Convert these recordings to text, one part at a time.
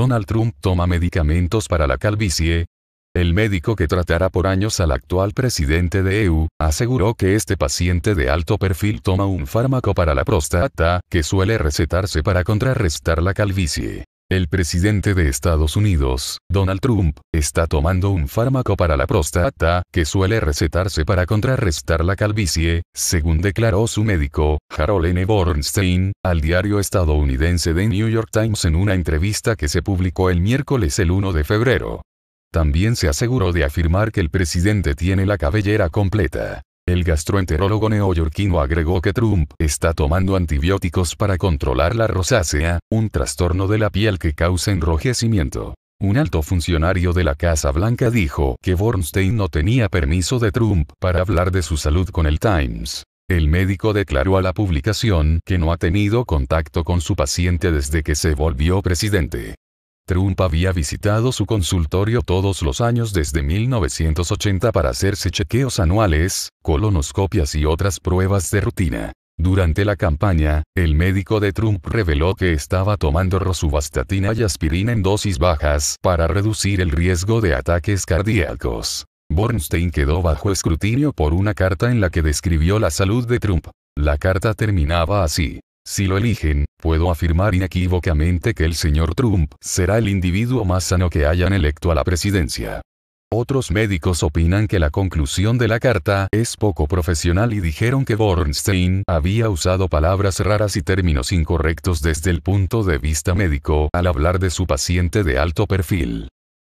Donald Trump toma medicamentos para la calvicie? El médico que tratará por años al actual presidente de EU, aseguró que este paciente de alto perfil toma un fármaco para la próstata, que suele recetarse para contrarrestar la calvicie. El presidente de Estados Unidos, Donald Trump, está tomando un fármaco para la próstata, que suele recetarse para contrarrestar la calvicie, según declaró su médico, Harold N. Bornstein, al diario estadounidense The New York Times en una entrevista que se publicó el miércoles el 1 de febrero. También se aseguró de afirmar que el presidente tiene la cabellera completa. El gastroenterólogo neoyorquino agregó que Trump está tomando antibióticos para controlar la rosácea, un trastorno de la piel que causa enrojecimiento. Un alto funcionario de la Casa Blanca dijo que Bornstein no tenía permiso de Trump para hablar de su salud con el Times. El médico declaró a la publicación que no ha tenido contacto con su paciente desde que se volvió presidente. Trump había visitado su consultorio todos los años desde 1980 para hacerse chequeos anuales, colonoscopias y otras pruebas de rutina. Durante la campaña, el médico de Trump reveló que estaba tomando rosuvastatina y aspirina en dosis bajas para reducir el riesgo de ataques cardíacos. Bornstein quedó bajo escrutinio por una carta en la que describió la salud de Trump. La carta terminaba así. Si lo eligen, puedo afirmar inequívocamente que el señor Trump será el individuo más sano que hayan electo a la presidencia. Otros médicos opinan que la conclusión de la carta es poco profesional y dijeron que Bornstein había usado palabras raras y términos incorrectos desde el punto de vista médico al hablar de su paciente de alto perfil.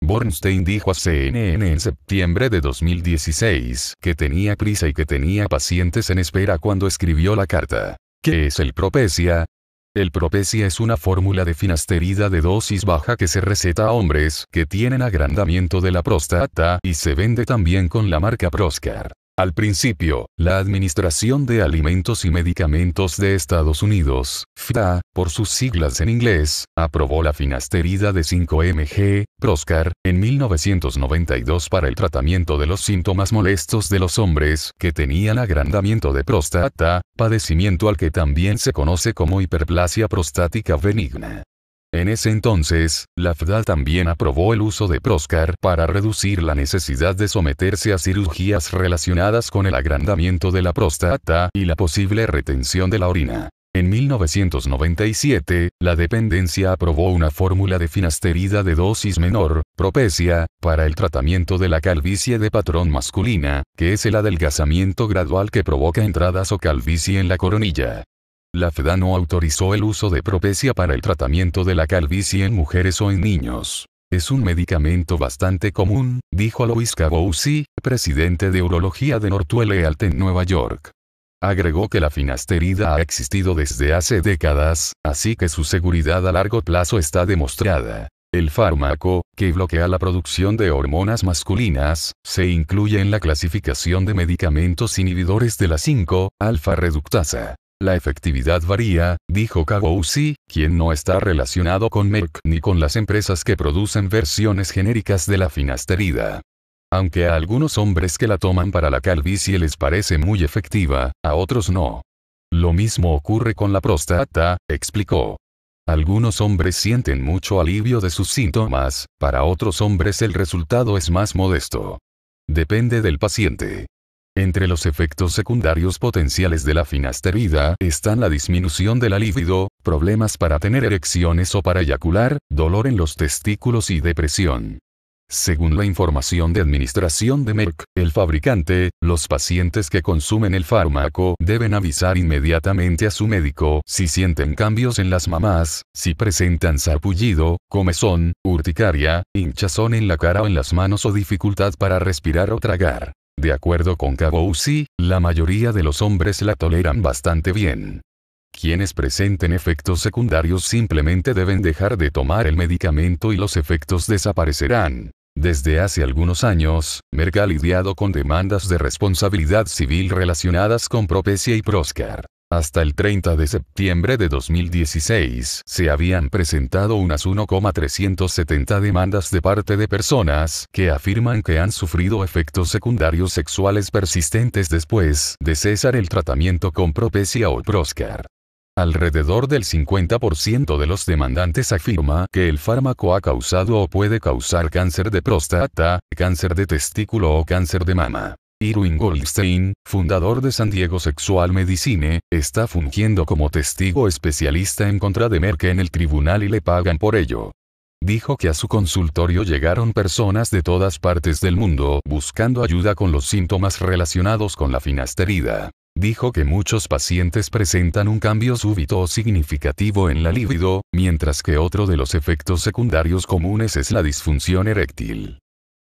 Bornstein dijo a CNN en septiembre de 2016 que tenía prisa y que tenía pacientes en espera cuando escribió la carta. ¿Qué es el propecia? El propecia es una fórmula de finasterida de dosis baja que se receta a hombres que tienen agrandamiento de la próstata y se vende también con la marca Proscar. Al principio, la Administración de Alimentos y Medicamentos de Estados Unidos, FDA, por sus siglas en inglés, aprobó la finasterida de 5 mg, Proscar, en 1992 para el tratamiento de los síntomas molestos de los hombres que tenían agrandamiento de próstata, padecimiento al que también se conoce como hiperplasia prostática benigna. En ese entonces, la FDA también aprobó el uso de Proscar para reducir la necesidad de someterse a cirugías relacionadas con el agrandamiento de la próstata y la posible retención de la orina. En 1997, la dependencia aprobó una fórmula de finasterida de dosis menor, propecia, para el tratamiento de la calvicie de patrón masculina, que es el adelgazamiento gradual que provoca entradas o calvicie en la coronilla. La FDA no autorizó el uso de propecia para el tratamiento de la calvicie en mujeres o en niños. Es un medicamento bastante común, dijo Luis Cabousi, presidente de urología de Northwell Health en Nueva York. Agregó que la finasterida ha existido desde hace décadas, así que su seguridad a largo plazo está demostrada. El fármaco, que bloquea la producción de hormonas masculinas, se incluye en la clasificación de medicamentos inhibidores de la 5-alfa reductasa. La efectividad varía, dijo Kawusi, quien no está relacionado con Merck ni con las empresas que producen versiones genéricas de la finasterida. Aunque a algunos hombres que la toman para la calvicie les parece muy efectiva, a otros no. Lo mismo ocurre con la próstata, explicó. Algunos hombres sienten mucho alivio de sus síntomas, para otros hombres el resultado es más modesto. Depende del paciente. Entre los efectos secundarios potenciales de la finasterida están la disminución de la libido, problemas para tener erecciones o para eyacular, dolor en los testículos y depresión. Según la información de administración de Merck, el fabricante, los pacientes que consumen el fármaco deben avisar inmediatamente a su médico si sienten cambios en las mamás, si presentan sarpullido, comezón, urticaria, hinchazón en la cara o en las manos o dificultad para respirar o tragar. De acuerdo con Kawousi, la mayoría de los hombres la toleran bastante bien. Quienes presenten efectos secundarios simplemente deben dejar de tomar el medicamento y los efectos desaparecerán. Desde hace algunos años, Merck ha lidiado con demandas de responsabilidad civil relacionadas con Propecia y Proscar. Hasta el 30 de septiembre de 2016 se habían presentado unas 1,370 demandas de parte de personas que afirman que han sufrido efectos secundarios sexuales persistentes después de cesar el tratamiento con propecia o Proscar. Alrededor del 50% de los demandantes afirma que el fármaco ha causado o puede causar cáncer de próstata, cáncer de testículo o cáncer de mama. Irwin Goldstein, fundador de San Diego Sexual Medicine, está fungiendo como testigo especialista en contra de Merck en el tribunal y le pagan por ello. Dijo que a su consultorio llegaron personas de todas partes del mundo buscando ayuda con los síntomas relacionados con la finasterida. Dijo que muchos pacientes presentan un cambio súbito o significativo en la libido, mientras que otro de los efectos secundarios comunes es la disfunción eréctil.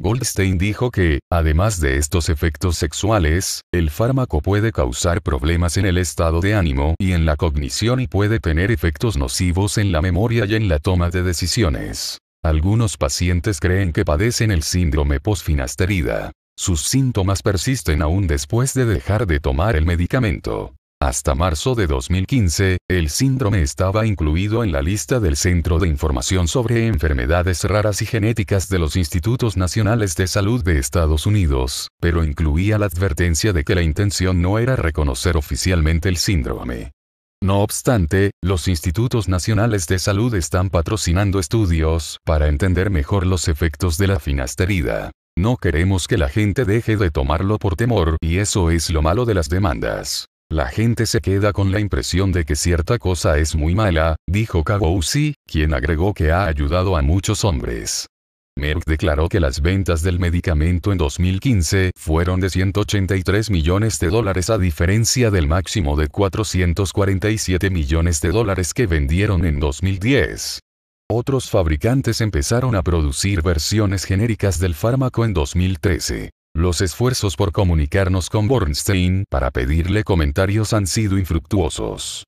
Goldstein dijo que, además de estos efectos sexuales, el fármaco puede causar problemas en el estado de ánimo y en la cognición y puede tener efectos nocivos en la memoria y en la toma de decisiones. Algunos pacientes creen que padecen el síndrome posfinasterida. Sus síntomas persisten aún después de dejar de tomar el medicamento. Hasta marzo de 2015, el síndrome estaba incluido en la lista del Centro de Información sobre Enfermedades Raras y Genéticas de los Institutos Nacionales de Salud de Estados Unidos, pero incluía la advertencia de que la intención no era reconocer oficialmente el síndrome. No obstante, los institutos nacionales de salud están patrocinando estudios para entender mejor los efectos de la finasterida. No queremos que la gente deje de tomarlo por temor, y eso es lo malo de las demandas. La gente se queda con la impresión de que cierta cosa es muy mala, dijo Kawousi, quien agregó que ha ayudado a muchos hombres. Merck declaró que las ventas del medicamento en 2015 fueron de 183 millones de dólares a diferencia del máximo de 447 millones de dólares que vendieron en 2010. Otros fabricantes empezaron a producir versiones genéricas del fármaco en 2013. Los esfuerzos por comunicarnos con Bornstein para pedirle comentarios han sido infructuosos.